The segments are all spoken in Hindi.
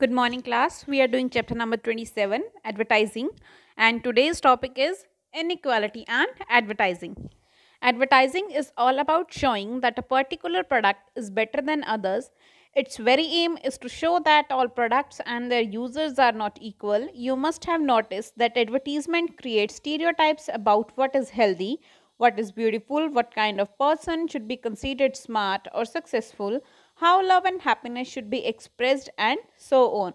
Good morning class. We are doing chapter number 27 advertising and today's topic is inequality and advertising. Advertising is all about showing that a particular product is better than others. Its very aim is to show that all products and their users are not equal. You must have noticed that advertisement creates stereotypes about what is healthy, what is beautiful, what kind of person should be considered smart or successful how love and happiness should be expressed and so on.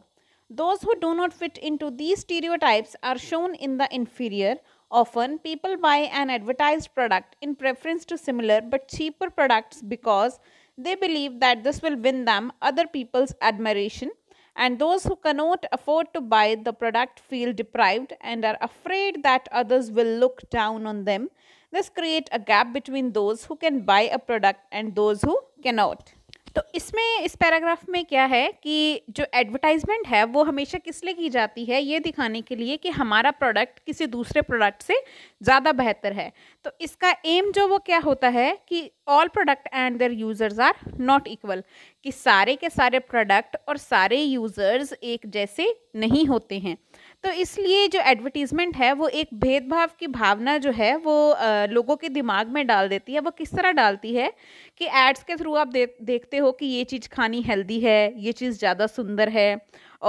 Those who do not fit into these stereotypes are shown in the inferior. Often, people buy an advertised product in preference to similar but cheaper products because they believe that this will win them other people's admiration and those who cannot afford to buy the product feel deprived and are afraid that others will look down on them this create a gap between those who can buy a product and those who cannot तो इसमें इस पैराग्राफ में क्या है कि जो एडवर्टाइजमेंट है वो हमेशा किस लिए की जाती है ये दिखाने के लिए कि हमारा प्रोडक्ट किसी दूसरे प्रोडक्ट से ज़्यादा बेहतर है तो इसका एम जो वो क्या होता है कि all product and their users are not equal कि सारे के सारे प्रोडक्ट और सारे यूज़र्स एक जैसे नहीं होते हैं तो इसलिए जो एडवर्टीज़मेंट है वो एक भेदभाव की भावना जो है वो आ, लोगों के दिमाग में डाल देती है वो किस तरह डालती है कि एड्स के थ्रू आप दे, देखते हो कि ये चीज़ खानी हेल्दी है ये चीज़ ज़्यादा सुंदर है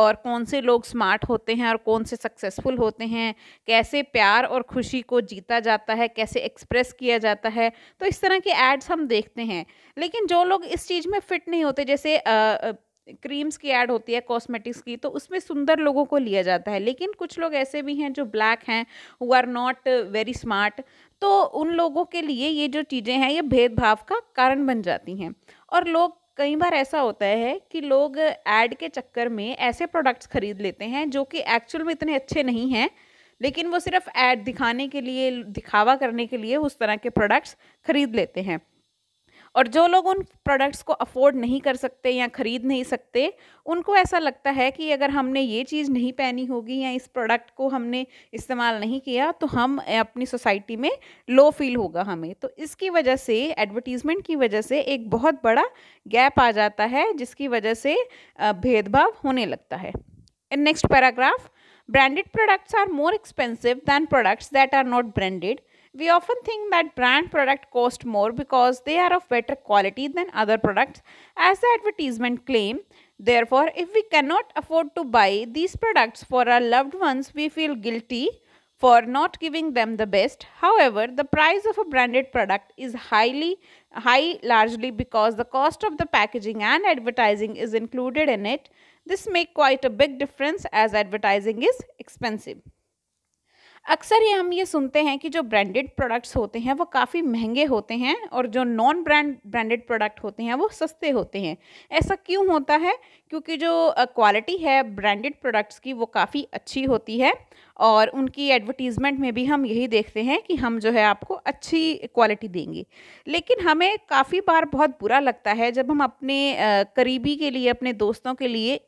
और कौन से लोग स्मार्ट होते हैं और कौन से सक्सेसफुल होते हैं कैसे प्यार और खुशी को जीता जाता है कैसे एक्सप्रेस किया जाता है तो इस तरह के एड्स हम देखते हैं लेकिन जो लोग इस चीज़ में फिट नहीं होते जैसे आ, क्रीम्स की ऐड होती है कॉस्मेटिक्स की तो उसमें सुंदर लोगों को लिया जाता है लेकिन कुछ लोग ऐसे भी हैं जो ब्लैक हैं वो आर नॉट वेरी स्मार्ट तो उन लोगों के लिए ये जो चीज़ें हैं ये भेदभाव का कारण बन जाती हैं और लोग कई बार ऐसा होता है कि लोग ऐड के चक्कर में ऐसे प्रोडक्ट्स खरीद लेते हैं जो कि एक्चुअल में इतने अच्छे नहीं हैं लेकिन वो सिर्फ ऐड दिखाने के लिए दिखावा करने के लिए उस तरह के प्रोडक्ट्स खरीद लेते हैं और जो लोग उन प्रोडक्ट्स को अफोर्ड नहीं कर सकते या ख़रीद नहीं सकते उनको ऐसा लगता है कि अगर हमने ये चीज़ नहीं पहनी होगी या इस प्रोडक्ट को हमने इस्तेमाल नहीं किया तो हम अपनी सोसाइटी में लो फील होगा हमें तो इसकी वजह से एडवर्टीज़मेंट की वजह से एक बहुत बड़ा गैप आ जाता है जिसकी वजह से भेदभाव होने लगता है next paragraph branded products are more expensive than products that are not branded We often think that brand product cost more because they are of better quality than other products as the advertisement claim. Therefore, if we cannot afford to buy these products for our loved ones, we feel guilty for not giving them the best. However, the price of a branded product is highly high largely because the cost of the packaging and advertising is included in it. This make quite a big difference as advertising is expensive. अक्सर ये हम ये सुनते हैं कि जो ब्रांडेड प्रोडक्ट्स होते हैं वो काफ़ी महंगे होते हैं और जो नॉन ब्रांड ब्रांडेड प्रोडक्ट होते हैं वो सस्ते होते हैं ऐसा क्यों होता है क्योंकि जो क्वालिटी है ब्रांडेड प्रोडक्ट्स की वो काफ़ी अच्छी होती है और उनकी एडवर्टीज़मेंट में भी हम यही देखते हैं कि हम जो है आपको अच्छी क्वालिटी देंगे लेकिन हमें काफ़ी बार बहुत बुरा लगता है जब हम अपने करीबी के लिए अपने दोस्तों के लिए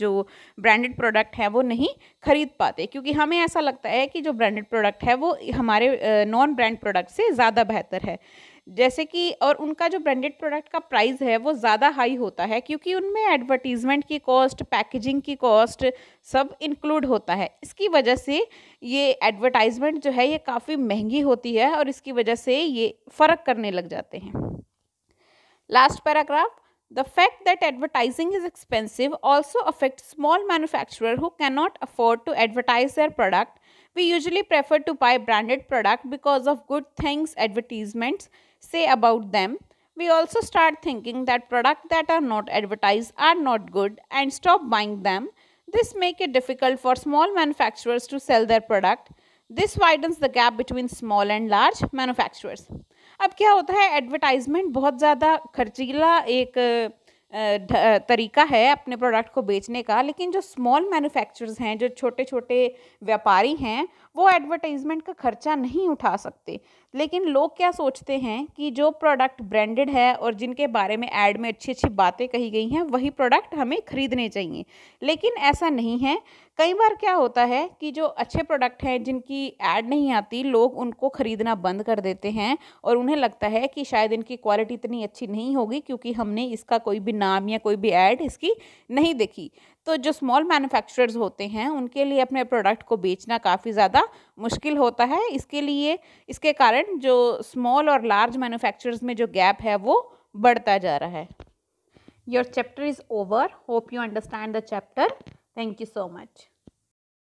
जो ब्रांडेड प्रोडक्ट है वो नहीं ख़रीद पाते क्योंकि हमें ऐसा लगता है कि जो ब्रांडेड प्रोडक्ट है वो हमारे नॉन ब्रांड प्रोडक्ट से ज़्यादा बेहतर है जैसे कि और उनका जो ब्रांडेड प्रोडक्ट का प्राइस है वो ज़्यादा हाई होता है क्योंकि उनमें एडवर्टीज़मेंट की कॉस्ट पैकेजिंग की कॉस्ट सब इंक्लूड होता है इसकी वजह से ये एडवर्टाइजमेंट जो है ये काफ़ी महंगी होती है और इसकी वजह से ये फ़र्क करने लग जाते हैं last paragraph the fact that advertising is expensive also affect small manufacture who cannot afford to advertise their product We usually prefer to buy branded product because of good things advertisements say about them. We also start thinking that products that are not advertised are not good and stop buying them. This make it difficult for small manufacturers to sell their product. This widens the gap between small and large manufacturers. अब क्या होता है एडवर्टाइजमेंट बहुत ज़्यादा खर्चीला एक तरीका है अपने प्रोडक्ट को बेचने का लेकिन जो स्मॉल मैन्युफैक्चरर्स हैं जो छोटे छोटे व्यापारी हैं वो एडवर्टाइजमेंट का खर्चा नहीं उठा सकते लेकिन लोग क्या सोचते हैं कि जो प्रोडक्ट ब्रांडेड है और जिनके बारे में ऐड में अच्छी अच्छी बातें कही गई हैं वही प्रोडक्ट हमें ख़रीदने चाहिए लेकिन ऐसा नहीं है कई बार क्या होता है कि जो अच्छे प्रोडक्ट हैं जिनकी ऐड नहीं आती लोग उनको ख़रीदना बंद कर देते हैं और उन्हें लगता है कि शायद इनकी क्वालिटी इतनी अच्छी नहीं होगी क्योंकि हमने इसका कोई भी नाम या कोई भी ऐड इसकी नहीं देखी तो जो स्मॉल मैन्युफैक्चरर्स होते हैं उनके लिए अपने प्रोडक्ट को बेचना काफ़ी ज़्यादा मुश्किल होता है इसके लिए इसके कारण जो स्मॉल और लार्ज मैन्युफैक्चरर्स में जो गैप है वो बढ़ता जा रहा है your chapter is over hope you understand the chapter thank you so much